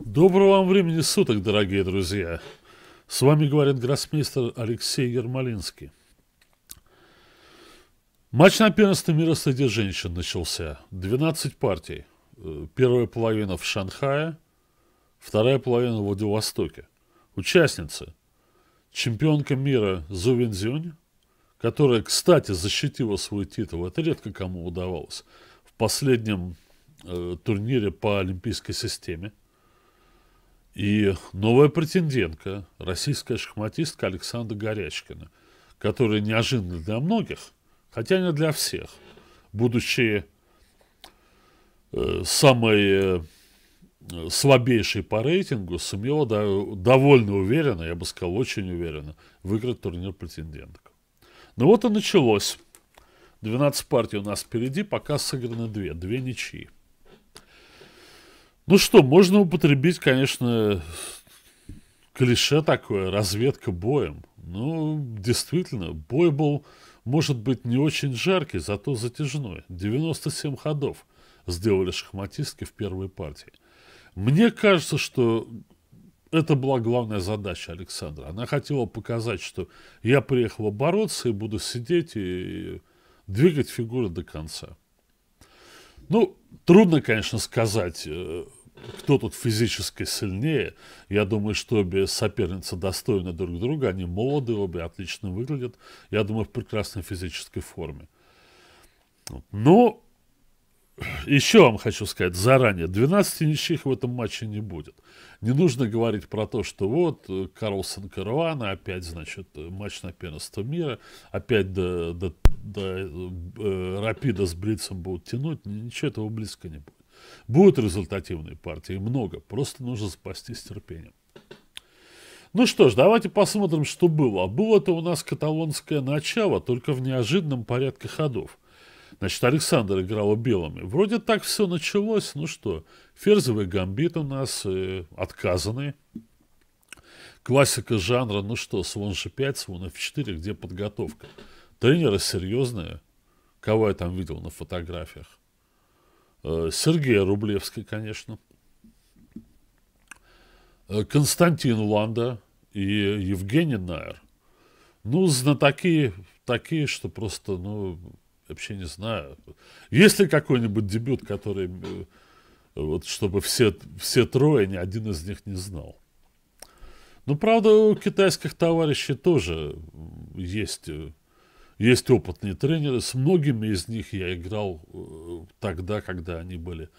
Доброго вам времени суток, дорогие друзья! С вами говорит гроссмейстер Алексей Ермолинский. Матч на первенство мира среди женщин начался. 12 партий. Э, первая половина в Шанхае, вторая половина в Владивостоке. Участницы. Чемпионка мира Зу Зюнь, которая, кстати, защитила свой титул. Это редко кому удавалось. В последнем э, турнире по олимпийской системе. И новая претендентка, российская шахматистка Александра Горячкина, которая неожиданно для многих, хотя не для всех, будучи э, самой э, слабейшей по рейтингу, сумела до, довольно уверенно, я бы сказал, очень уверенно, выиграть турнир претенденток. Ну вот и началось. 12 партий у нас впереди, пока сыграны две, две ничьи. Ну что, можно употребить, конечно, клише такое, разведка боем. Ну, действительно, бой был, может быть, не очень жаркий, зато затяжной. 97 ходов сделали шахматистки в первой партии. Мне кажется, что это была главная задача Александра. Она хотела показать, что я приехала бороться и буду сидеть и двигать фигуры до конца. Ну, трудно, конечно, сказать, э, кто тут физически сильнее. Я думаю, что обе соперницы достойны друг друга. Они молоды, обе отлично выглядят. Я думаю, в прекрасной физической форме. Но еще вам хочу сказать заранее, 12 ничьих в этом матче не будет. Не нужно говорить про то, что вот э, Карлсон Каруана, опять, значит, матч на первенство мира, опять до, до, до э, Рапида с Блицем будут тянуть, ничего этого близко не будет. Будут результативные партии, много, просто нужно спастись терпением. Ну что ж, давайте посмотрим, что было. А было-то у нас каталонское начало, только в неожиданном порядке ходов. Значит, Александр играл белыми. Вроде так все началось. Ну что, ферзевый гамбит у нас э, отказанный. Классика жанра, ну что, слон g5, слон f4, где подготовка? Тренеры серьезные. Кого я там видел на фотографиях? Э, Сергея Рублевской, конечно, э, Константин Ланда и Евгений Найер. Ну, знатоки такие, что просто, ну, вообще не знаю. Есть ли какой-нибудь дебют, который, э, вот, чтобы все, все трое, ни один из них не знал? Ну, правда, у китайских товарищей тоже есть есть опытные тренеры, с многими из них я играл э, тогда, когда они были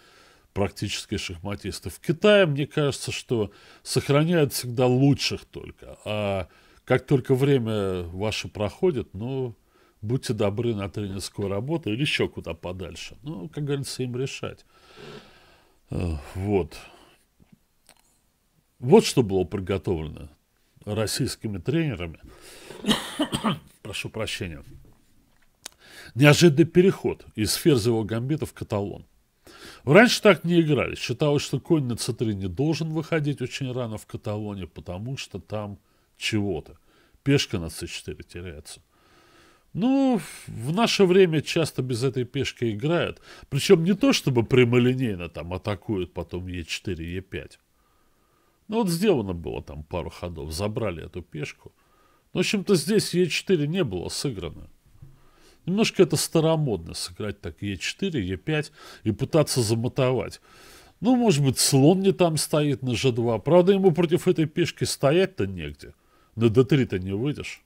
практически шахматисты. В Китае, мне кажется, что сохраняют всегда лучших только. А как только время ваше проходит, ну, будьте добры на тренерскую работу или еще куда подальше. Ну, как говорится, им решать. Э, вот. Вот что было приготовлено российскими тренерами прошу прощения. Неожиданный переход из ферзевого гамбита в каталон. Раньше так не играли. Считалось, что конь на c3 не должен выходить очень рано в каталоне, потому что там чего-то. Пешка на c4 теряется. Ну, в наше время часто без этой пешки играют. Причем не то, чтобы прямолинейно там атакуют потом e4, e5. Ну вот сделано было там пару ходов. Забрали эту пешку. Ну, в общем-то, здесь Е4 не было сыграно. Немножко это старомодно, сыграть так Е4, Е5 и пытаться замотовать. Ну, может быть, слон не там стоит на ж 2 Правда, ему против этой пешки стоять-то негде. На D3-то не выйдешь.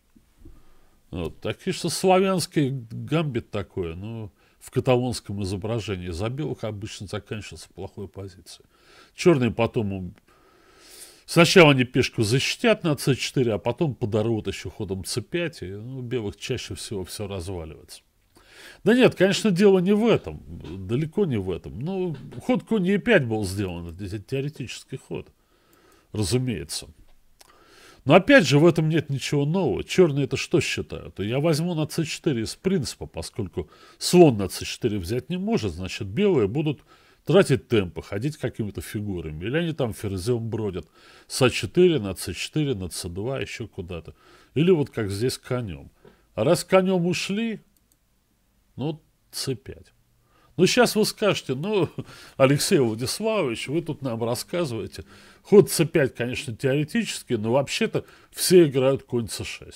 Вот. Так и что славянский гамбит такое, ну, в каталонском изображении. Забил, как обычно, заканчивался плохой позицией. Черные потом Сначала они пешку защитят на c4, а потом подорвут еще ходом c5, и ну, белых чаще всего все разваливается. Да нет, конечно, дело не в этом, далеко не в этом. Ну, ход конь e5 был сделан, это теоретический ход, разумеется. Но опять же, в этом нет ничего нового. Черные это что считают? Я возьму на c4 из принципа, поскольку слон на c4 взять не может, значит, белые будут тратить темпы, ходить какими-то фигурами. Или они там ферзем бродят с А4 на С4, на С2, еще куда-то. Или вот как здесь конем. А раз конем ушли, ну, С5. Ну, сейчас вы скажете, ну, Алексей Владиславович, вы тут нам рассказываете. Ход С5, конечно, теоретически, но вообще-то все играют конь С6.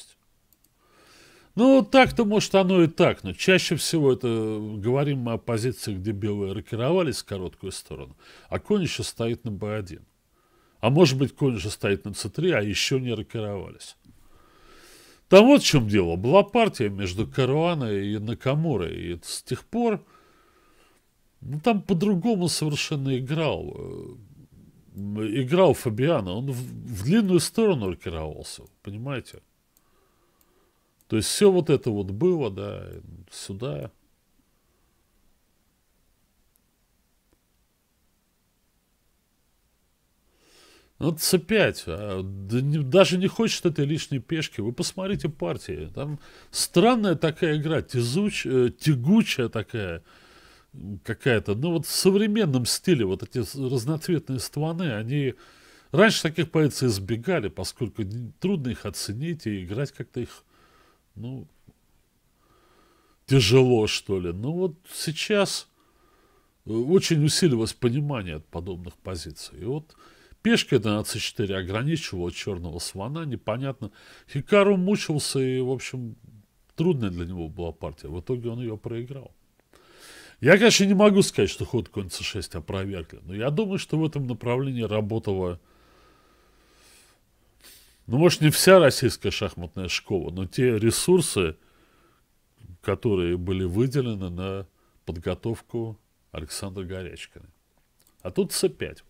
Ну, так-то, может, оно и так, но чаще всего это говорим мы о позициях, где белые рокировались в короткую сторону, а конь еще стоит на b1. А может быть, конь уже стоит на c3, а еще не рокировались. Там вот в чем дело. Была партия между Каруаной и Накамурой. И с тех пор ну, там по-другому совершенно играл. Э, играл Фабиана. Он в, в длинную сторону рокировался. Понимаете? То есть все вот это вот было, да, сюда. Вот ну, C5, а, да не, даже не хочет этой лишней пешки. Вы посмотрите партии, там странная такая игра, тезуч, э, тягучая такая какая-то. Ну вот в современном стиле вот эти разноцветные стволы, они... Раньше таких позиций избегали, поскольку трудно их оценить и играть как-то их ну, тяжело, что ли. Но ну, вот сейчас э, очень усилилось понимание от подобных позиций. И вот пешка 11-4 ограничивала черного слона, непонятно. Хикару мучился, и, в общем, трудная для него была партия. В итоге он ее проиграл. Я, конечно, не могу сказать, что ход конь c6 опроверг, но я думаю, что в этом направлении работала ну, может, не вся российская шахматная школа, но те ресурсы, которые были выделены на подготовку Александра Горячкина. А тут c5.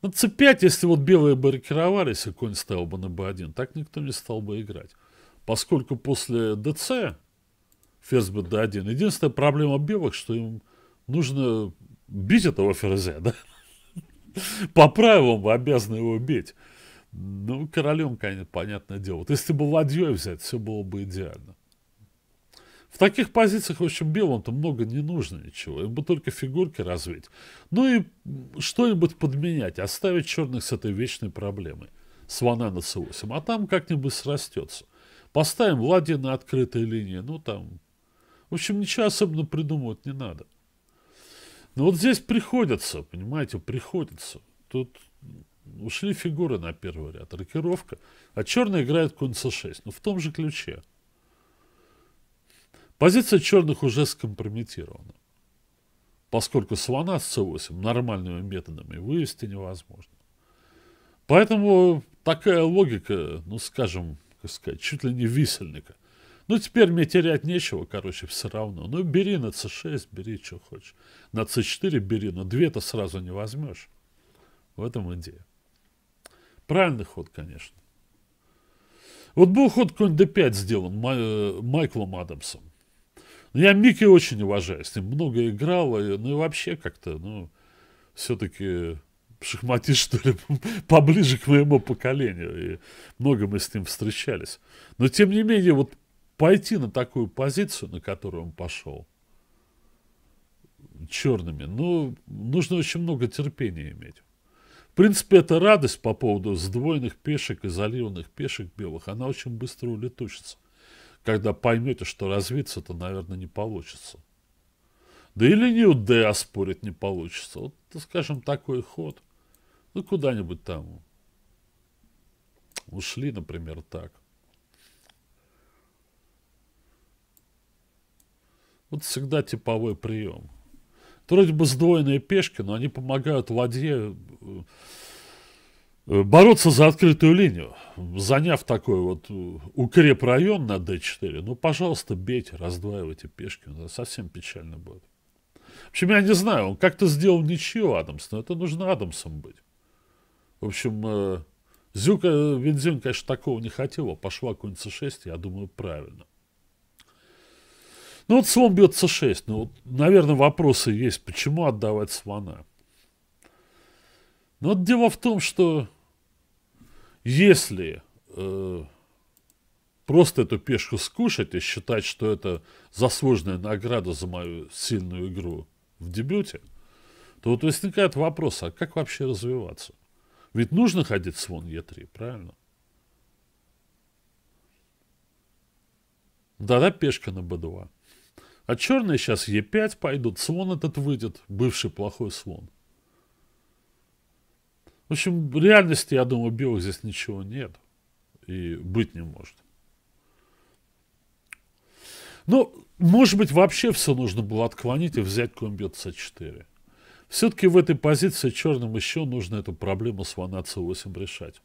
На c5, если вот белые бы рокировались, и конь стоял бы на б 1 так никто не стал бы играть. Поскольку после ДЦ ферзь бы д 1 единственная проблема белых, что им нужно бить этого ферзя, да? По правилам обязаны его бить. Ну, королем, конечно, понятное дело. Вот если бы ладьей взять, все было бы идеально. В таких позициях, в общем, белым-то много не нужно ничего. Им бы только фигурки развить. Ну и что-нибудь подменять, оставить черных с этой вечной проблемой. С вана на c8. А там как-нибудь срастется. Поставим ладьи на открытой линии. Ну, там... В общем, ничего особенно придумывать не надо. Но вот здесь приходится, понимаете, приходится. Тут Ушли фигуры на первый ряд, рокировка. А черные играют конь c6. Ну, в том же ключе. Позиция черных уже скомпрометирована. Поскольку слона с c8 нормальными методами вывести невозможно. Поэтому такая логика, ну, скажем, как сказать, чуть ли не висельника. Ну, теперь мне терять нечего, короче, все равно. Ну, бери на c6, бери, что хочешь. На c4 бери, но две-то сразу не возьмешь. В этом идея. Правильный ход, конечно. Вот был ход конь d5 сделан э, Майклом Адамсом. Я Микки очень уважаю, с ним много играл, ну и вообще как-то, ну, все-таки шахматист, что ли, поближе к моему поколению, и много мы с ним встречались. Но, тем не менее, вот пойти на такую позицию, на которую он пошел, черными, ну, нужно очень много терпения иметь. В принципе, эта радость по поводу сдвоенных пешек и заливанных пешек белых, она очень быстро улетучится, когда поймете, что развиться-то, наверное, не получится. Да и линию Д оспорить не получится. Вот, скажем, такой ход. Ну, куда-нибудь там. Ушли, например, так. Вот всегда типовой прием. Вроде бы сдвоенные пешки, но они помогают ладье э, э, бороться за открытую линию, заняв такой вот э, укрепрайон на d4. Ну, пожалуйста, бейте, раздваивайте пешки. Это совсем печально будет. В общем, я не знаю, он как-то сделал ничью Адамс, но это нужно Адамсом быть. В общем, Зюка, Вензюн, конечно, такого не хотела. Пошла конь c6, я думаю, правильно. Ну вот слон бьет c6. Ну, вот, наверное, вопросы есть, почему отдавать слона. Но вот дело в том, что если э, просто эту пешку скушать и считать, что это заслуженная награда за мою сильную игру в дебюте, то вот возникает вопрос, а как вообще развиваться? Ведь нужно ходить слон Е3, правильно? Да-да, пешка на b2. А черные сейчас Е5 пойдут, слон этот выйдет, бывший плохой слон. В общем, в реальности, я думаю, белых здесь ничего нет. И быть не может. Ну, может быть, вообще все нужно было отклонить и взять конь С c4. Все-таки в этой позиции черным еще нужно эту проблему слона С 8 решать.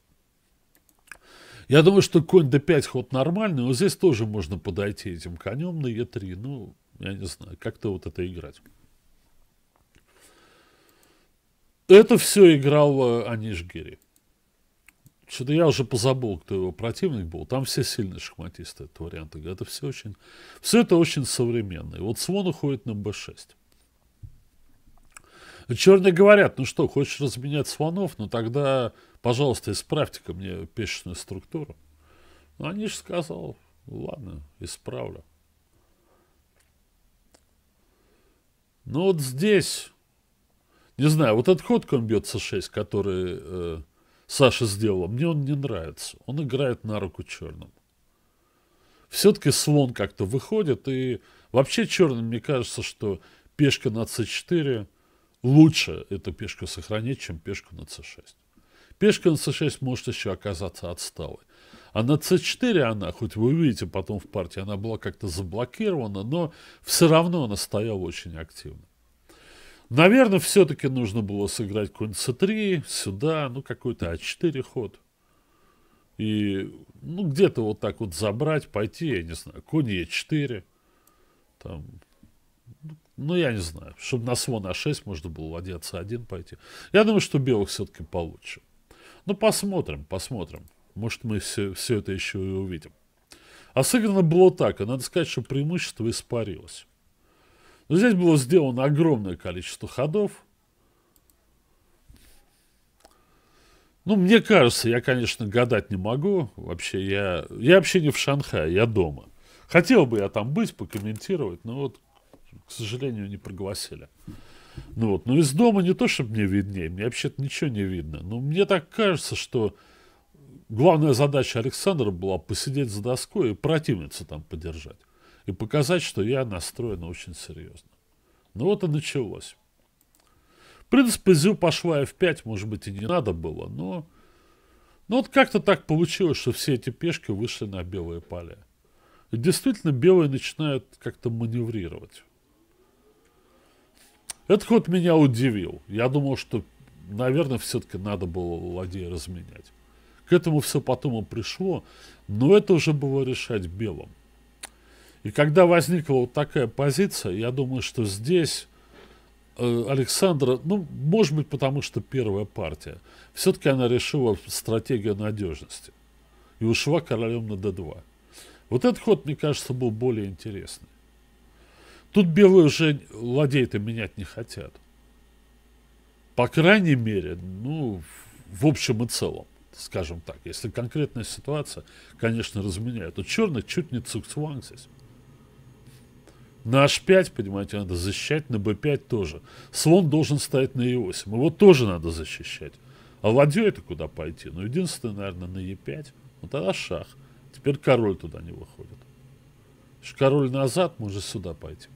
Я думаю, что конь d5 ход нормальный, но здесь тоже можно подойти этим конем на Е 3 Ну, я не знаю, как-то вот это играть. Это все играл э, Аниш Гири. Что-то я уже позабыл, кто его противник был. Там все сильные шахматисты этого варианта. Это все очень... Все это очень современно. И вот свон уходит на b6. Черные говорят, ну что, хочешь разменять слонов, ну тогда, пожалуйста, исправьте ко мне пешечную структуру. Ну, они же сказал, ладно, исправлю. Ну вот здесь, не знаю, вот этот ход комбьется 6, который э, Саша сделал, мне он не нравится. Он играет на руку черным. Все-таки слон как-то выходит, и вообще черным, мне кажется, что пешка на c4 лучше эту пешку сохранить, чем пешку на c6. Пешка на c6 может еще оказаться отсталой. А на C4 она, хоть вы увидите потом в партии, она была как-то заблокирована, но все равно она стояла очень активно. Наверное, все-таки нужно было сыграть какой-нибудь 3 сюда, ну какой-то А4 ход. И, ну, где-то вот так вот забрать, пойти, я не знаю, конь Е4, там, ну, я не знаю, чтобы на свон А6 можно было ладья С1 пойти. Я думаю, что белых все-таки получше. Ну, посмотрим, посмотрим. Может, мы все, все это еще и увидим. А сыграно было так, и надо сказать, что преимущество испарилось. Но здесь было сделано огромное количество ходов. Ну, мне кажется, я, конечно, гадать не могу. Вообще, я, я вообще не в Шанхае, я дома. Хотел бы я там быть, покомментировать, но вот, к сожалению, не пригласили. Ну вот, но из дома не то, чтобы мне виднее, мне вообще-то ничего не видно. Но мне так кажется, что главная задача Александра была посидеть за доской и противницу там подержать. И показать, что я настроена очень серьезно. Ну вот и началось. В принципе, Зю пошла F5, может быть, и не надо было, но... Ну вот как-то так получилось, что все эти пешки вышли на белые поля. И действительно, белые начинают как-то маневрировать. Этот ход меня удивил. Я думал, что, наверное, все-таки надо было ладей разменять. К этому все потом и пришло, но это уже было решать белым. И когда возникла вот такая позиция, я думаю, что здесь э, Александра, ну, может быть, потому что первая партия, все-таки она решила стратегию надежности и ушла королем на d2. Вот этот ход, мне кажется, был более интересный. Тут белые уже ладей-то менять не хотят. По крайней мере, ну, в общем и целом скажем так. Если конкретная ситуация, конечно, разменяют. У черных чуть не цукцванг здесь. На h5, понимаете, надо защищать, на b5 тоже. Слон должен стоять на e8, его тоже надо защищать. А ладью это куда пойти? Ну, единственное, наверное, на e5. Ну, тогда шах. Теперь король туда не выходит. Король назад, может сюда пойти.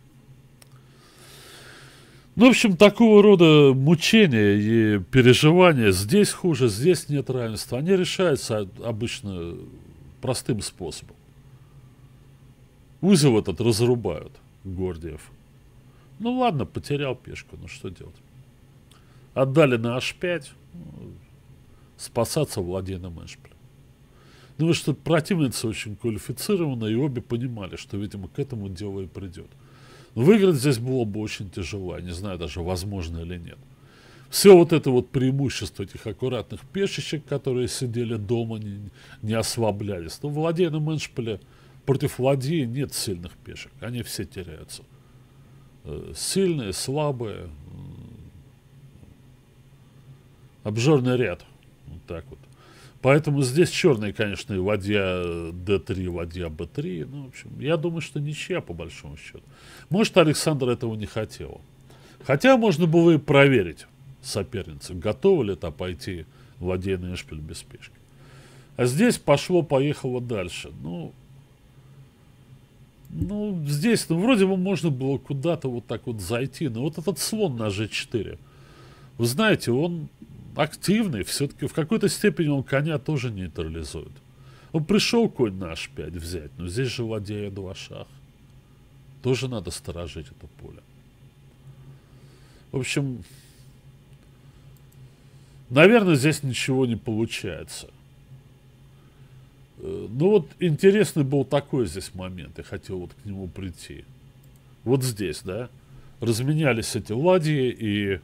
Ну, в общем, такого рода мучения и переживания здесь хуже, здесь нет равенства, они решаются обычно простым способом. Узел этот разрубают, Гордиев. Ну ладно, потерял пешку, ну что делать? Отдали на h5, ну, спасаться владением эшпля. Ну, потому что противница очень квалифицированная и обе понимали, что, видимо, к этому дело и придет. Но ну, выиграть здесь было бы очень тяжело. Я не знаю даже, возможно или нет. Все вот это вот преимущество этих аккуратных пешечек, которые сидели дома, не, не ослаблялись. Но ну, владея на Мэншпиле против владея нет сильных пешек. Они все теряются. Э, сильные, слабые. Обжорный ряд. Вот так вот. Поэтому здесь черные, конечно, и ладья d3, ладья b3. Ну, в общем, я думаю, что ничья, по большому счету. Может, Александр этого не хотел. Хотя можно было и проверить соперницу, готовы ли это пойти ладейный шпиль без пешки. А здесь пошло-поехало дальше. Ну, ну, здесь, ну, вроде бы можно было куда-то вот так вот зайти. Но вот этот слон на g4, вы знаете, он активный, все-таки в какой-то степени он коня тоже нейтрализует. Он пришел конь на h5 взять, но здесь же ладья два шах. Тоже надо сторожить это поле. В общем, наверное, здесь ничего не получается. Э, ну вот интересный был такой здесь момент, я хотел вот к нему прийти. Вот здесь, да? Разменялись эти ладьи и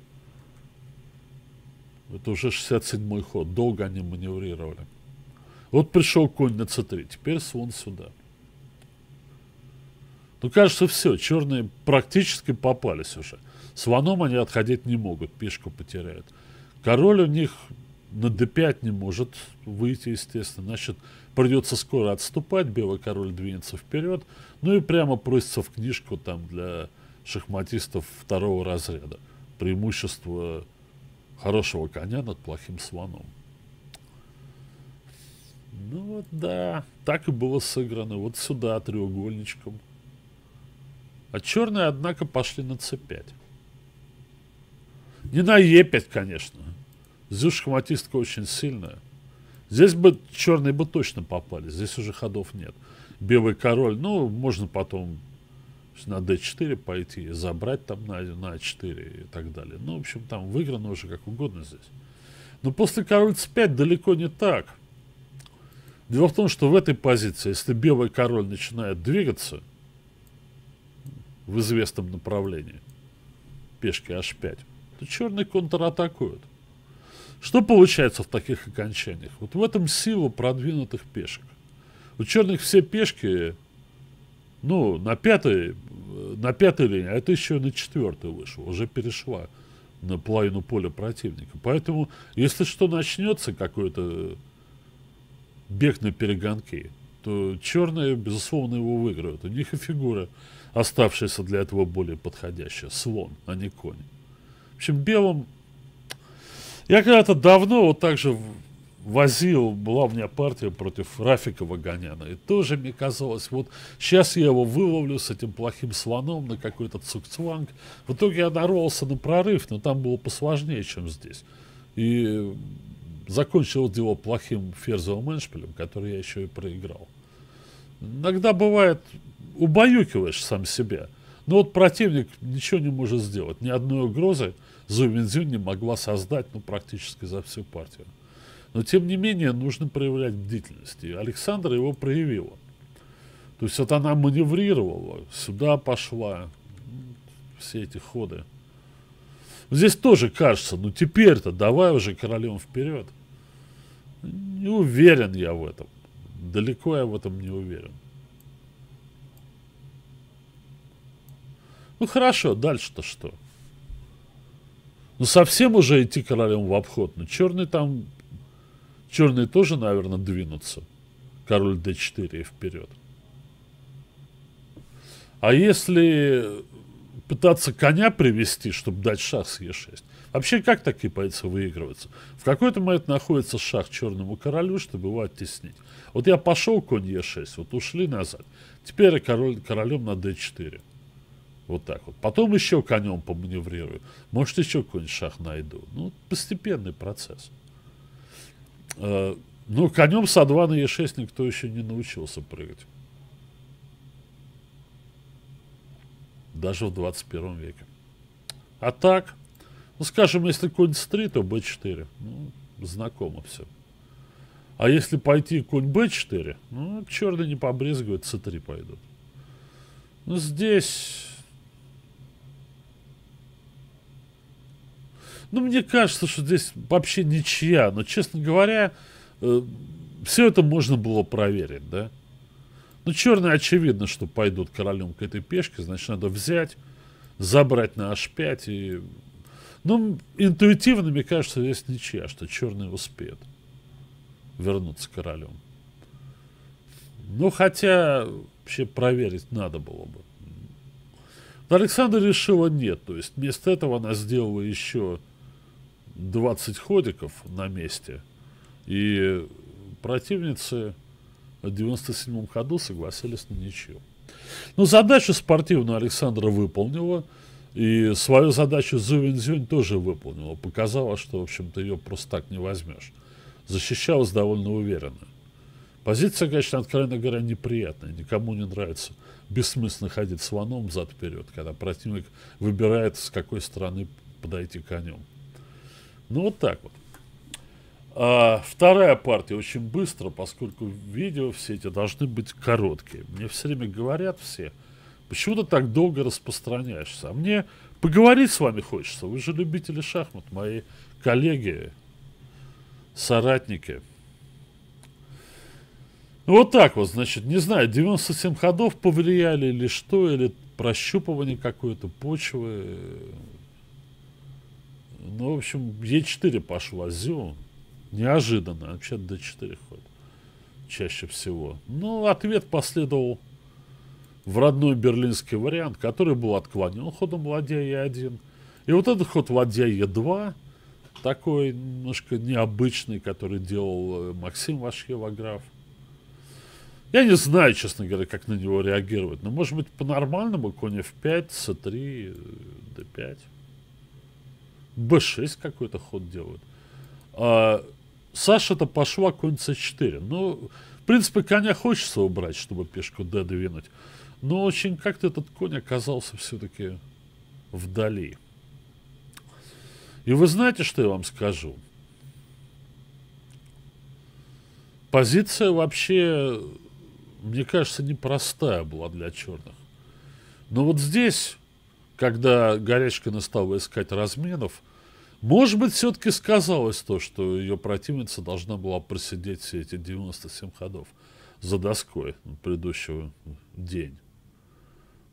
это уже 67-й ход. Долго они маневрировали. Вот пришел конь на c3. Теперь слон сюда. Ну, кажется, все. Черные практически попались уже. Слоном они отходить не могут. Пешку потеряют. Король у них на d5 не может выйти, естественно. Значит, придется скоро отступать. Белый король двинется вперед. Ну и прямо просится в книжку там для шахматистов второго разряда. Преимущество Хорошего коня над плохим слоном. Ну вот да, так и было сыграно. Вот сюда треугольничком. А черные, однако, пошли на c5. Не на e5, конечно. Здесь шахматистка очень сильная. Здесь бы черные бы точно попали. Здесь уже ходов нет. Белый король, ну, можно потом на d4 пойти, забрать там на, на 4 а и так далее. Ну, в общем, там выиграно уже как угодно здесь. Но после король c5 далеко не так. Дело в том, что в этой позиции, если белый король начинает двигаться в известном направлении, пешки h5, то черный контратакует. Что получается в таких окончаниях? Вот в этом сила продвинутых пешек. У черных все пешки ну, на пятой, на пятой линии, а это еще на четвертой вышел уже перешла на половину поля противника. Поэтому, если что начнется, какой-то бег на перегонки, то черные, безусловно, его выиграют. У них и фигура, оставшаяся для этого более подходящая. Слон, а не конь. В общем, белым... Я когда-то давно вот так же возил, была у меня партия против Рафика Ваганяна. И тоже мне казалось, вот сейчас я его выловлю с этим плохим слоном на какой-то цукцванг. В итоге я нарвался на прорыв, но там было посложнее, чем здесь. И закончил дело плохим ферзовым эншпилем, который я еще и проиграл. Иногда бывает, убаюкиваешь сам себя. Но вот противник ничего не может сделать. Ни одной угрозы Зуминдзюнь не могла создать ну, практически за всю партию. Но, тем не менее, нужно проявлять бдительность. И Александра его проявил То есть, вот она маневрировала, сюда пошла, все эти ходы. Здесь тоже кажется, ну теперь-то давай уже королем вперед. Не уверен я в этом. Далеко я в этом не уверен. Ну хорошо, дальше-то что? Ну совсем уже идти королем в обход. но ну, черный там Черные тоже, наверное, двинутся. Король d4 и вперед. А если пытаться коня привести, чтобы дать шах с e6? Вообще, как такие бойцы выигрываются? В какой-то момент находится шах черному королю, чтобы его оттеснить. Вот я пошел конь e6, вот ушли назад. Теперь король, королем на d4. Вот так вот. Потом еще конем поманеврирую. Может, еще какой-нибудь шах найду. Ну, постепенный процесс. Э, ну, конем со 2 на Е6 никто еще не научился прыгать. Даже в 21 веке. А так, ну, скажем, если конь с 3, то б 4 Ну, знакомо все. А если пойти конь б 4 ну, черный не побрезгивает с 3 пойдут. Ну, здесь Ну, мне кажется, что здесь вообще ничья. Но, честно говоря, э, все это можно было проверить, да? Ну, черные очевидно, что пойдут королем к этой пешке. Значит, надо взять, забрать на h5. И... Ну, интуитивно, мне кажется, здесь ничья, что черные успеют вернуться королем. Ну, хотя вообще проверить надо было бы. Но Александр решила нет. То есть вместо этого она сделала еще 20 ходиков на месте. И противницы в 97 ходу согласились на ничью. Но задачу спортивную Александра выполнила. И свою задачу Зювин-Зюнь тоже выполнила. Показала, что, в общем-то, ее просто так не возьмешь. Защищалась довольно уверенно. Позиция, конечно, откровенно говоря, неприятная. Никому не нравится бессмысленно ходить слоном зад-вперед, когда противник выбирает, с какой стороны подойти конем. Ну, вот так вот. А, вторая партия очень быстро, поскольку видео все эти должны быть короткие. Мне все время говорят все, почему ты так долго распространяешься? А мне поговорить с вами хочется. Вы же любители шахмат, мои коллеги, соратники. Ну Вот так вот, значит, не знаю, 97 ходов повлияли или что, или прощупывание какой то почвы. Ну, в общем, Е4 пошло, Зю. Неожиданно. Вообще D4 ходит. Чаще всего. Ну, ответ последовал в родной берлинский вариант, который был отклонен ходом ладья Е1. И вот этот ход ладья Е2, такой немножко необычный, который делал э, Максим Вашхевограф. Я не знаю, честно говоря, как на него реагировать. Но, может быть, по-нормальному конь f5, c3, d5 b6 какой-то ход делают. А, Саша-то пошла конь c4. Ну, в принципе, коня хочется убрать, чтобы пешку d двинуть. Но очень как-то этот конь оказался все-таки вдали. И вы знаете, что я вам скажу? Позиция вообще, мне кажется, непростая была для черных. Но вот здесь когда Горячкина стала искать разменов, может быть, все-таки сказалось то, что ее противница должна была просидеть все эти 97 ходов за доской предыдущего день.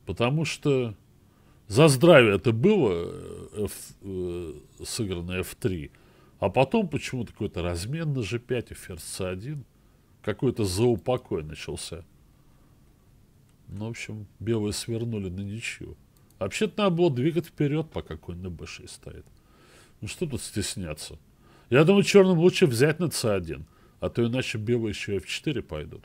Потому что за здравие это было F, э, э сыграно F3, а потом почему-то какой-то размен на G5 и ферзь C1, какой-то заупокой начался. Ну, в общем, белые свернули на ничью. Вообще-то надо было двигать вперед, пока конь на b6 стоит. Ну что тут стесняться? Я думаю, черным лучше взять на c1, а то иначе белые еще f4 пойдут.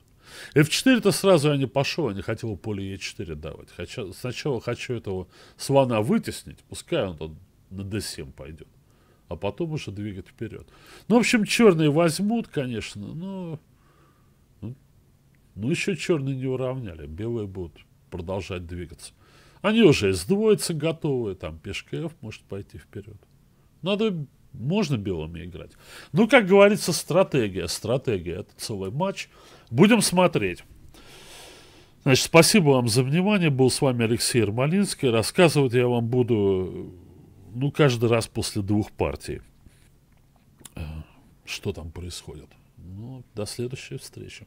f4-то сразу я не пошел, я не хотел поле e4 давать. Хотя, сначала хочу этого слона вытеснить, пускай он тут на d7 пойдет. А потом уже двигать вперед. Ну, в общем, черные возьмут, конечно, но... Ну, ну еще черные не уравняли. Белые будут продолжать двигаться. Они уже из двоицы готовы, там пешка F может пойти вперед. Надо, можно белыми играть. Ну, как говорится, стратегия. Стратегия, это целый матч. Будем смотреть. Значит, спасибо вам за внимание. Был с вами Алексей Ермолинский. Рассказывать я вам буду, ну, каждый раз после двух партий. Э, что там происходит. Ну, до следующей встречи.